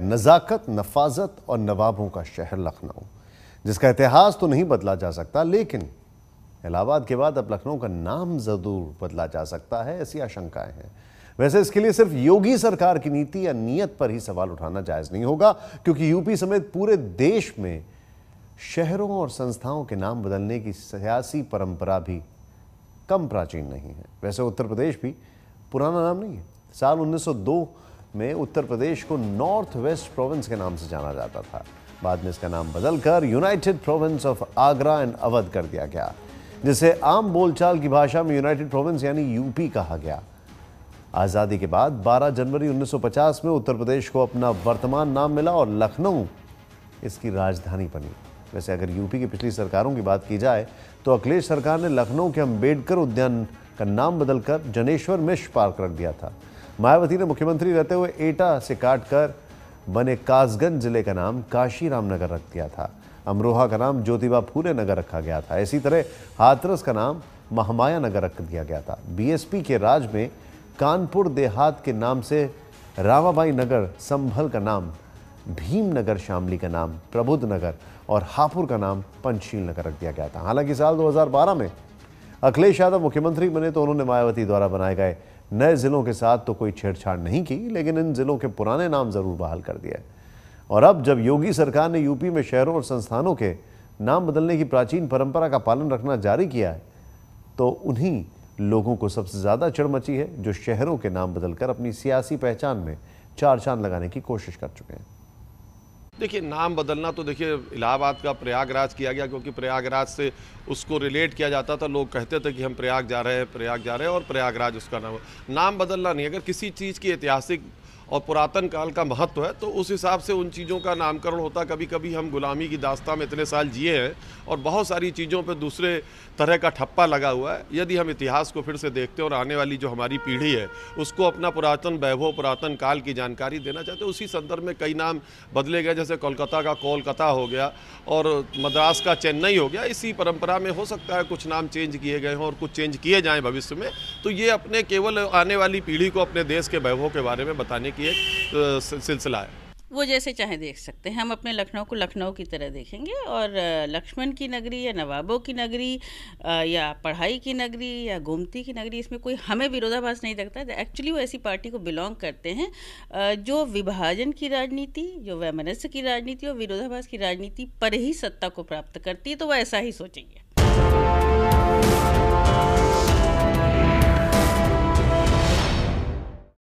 है नज़ाकत नफाजत और नवाबों का शहर लखनऊ जिसका इतिहास तो नहीं बदला जा सकता लेकिन इलाहाबाद के बाद अब लखनऊ का नाम ज़रूर बदला जा सकता है ऐसी आशंकाएं हैं वैसे इसके लिए सिर्फ योगी सरकार की नीति या नीयत पर ही सवाल उठाना जायज़ नहीं होगा क्योंकि यूपी समेत पूरे देश में शहरों और संस्थाओं के नाम बदलने की सियासी परंपरा भी कम प्राचीन नहीं है वैसे उत्तर प्रदेश भी पुराना नाम नहीं है साल 1902 में उत्तर प्रदेश को नॉर्थ वेस्ट प्रोविंस के नाम से जाना जाता था बाद में इसका नाम बदलकर United Province of Agra and Awadh कर दिया गया जिसे आम बोलचाल की भाषा में यूनाइटेड प्रोविंस यानी यूपी कहा गया आज़ादी के बाद 12 जनवरी 1950 में उत्तर प्रदेश को अपना वर्तमान नाम मिला और लखनऊ इसकी राजधानी बनी वैसे अगर यूपी की पिछली सरकारों की बात की जाए तो अखिलेश सरकार ने लखनऊ के अम्बेडकर उद्यान का नाम बदलकर जनेश्वर मिश्र पार्क रख दिया था मायावती ने मुख्यमंत्री रहते हुए एटा से काट कर बने कासगंज जिले का नाम काशी रामनगर रख दिया था अमरोहा का नाम ज्योतिबा फूले नगर रखा गया था इसी तरह हाथरस का नाम महामाया नगर रख दिया गया था बीएसपी के राज में कानपुर देहात के नाम से रामाबाई नगर संभल का नाम भीम नगर शामली का नाम प्रबुद्ध नगर और हापुर का नाम पंचशील नगर रख दिया गया था हालांकि साल 2012 में अखिलेश यादव मुख्यमंत्री बने तो उन्होंने मायावती द्वारा बनाए गए नए ज़िलों के साथ तो कोई छेड़छाड़ नहीं की लेकिन इन ज़िलों के पुराने नाम ज़रूर बहाल कर दिया और अब जब योगी सरकार ने यूपी में शहरों और संस्थानों के नाम बदलने की प्राचीन परंपरा का पालन रखना जारी किया है तो उन्हीं लोगों को सबसे ज़्यादा चिड़ मची है जो शहरों के नाम बदलकर अपनी सियासी पहचान में चार चांद लगाने की कोशिश कर चुके हैं देखिए नाम बदलना तो देखिए इलाहाबाद का प्रयागराज किया गया क्योंकि प्रयागराज से उसको रिलेट किया जाता था लोग कहते थे कि हम प्रयाग जा रहे हैं प्रयाग जा रहे हैं और प्रयागराज उसका नाम नाम बदलना नहीं अगर किसी चीज़ की ऐतिहासिक और पुरातन काल का महत्व है तो उस हिसाब से उन चीज़ों का नामकरण होता कभी कभी हम गुलामी की दास्ता में इतने साल जिए हैं और बहुत सारी चीज़ों पर दूसरे तरह का ठप्पा लगा हुआ है यदि हम इतिहास को फिर से देखते हैं और आने वाली जो हमारी पीढ़ी है उसको अपना पुरातन वैभव पुरातन काल की जानकारी देना चाहते हैं उसी संदर्भ में कई नाम बदले गए जैसे कोलकाता का कोलकाता हो गया और मद्रास का चेन्नई हो गया इसी परंपरा में हो सकता है कुछ नाम चेंज किए गए हों और कुछ चेंज किए जाएँ भविष्य में तो ये अपने केवल आने वाली पीढ़ी को अपने देश के वैभव के बारे में बताने की एक सिलसिला है वो जैसे चाहे देख सकते हैं हम अपने लखनऊ को लखनऊ की तरह देखेंगे और लक्ष्मण की नगरी या नवाबों की नगरी या पढ़ाई की नगरी या गोमती की नगरी इसमें कोई हमें विरोधाभास नहीं लगता एक्चुअली वो ऐसी पार्टी को बिलोंग करते हैं जो विभाजन की राजनीति जो वैमनस्य की राजनीति और विरोधाभास की राजनीति पर ही सत्ता को प्राप्त करती है तो वह ऐसा ही सोचेंगे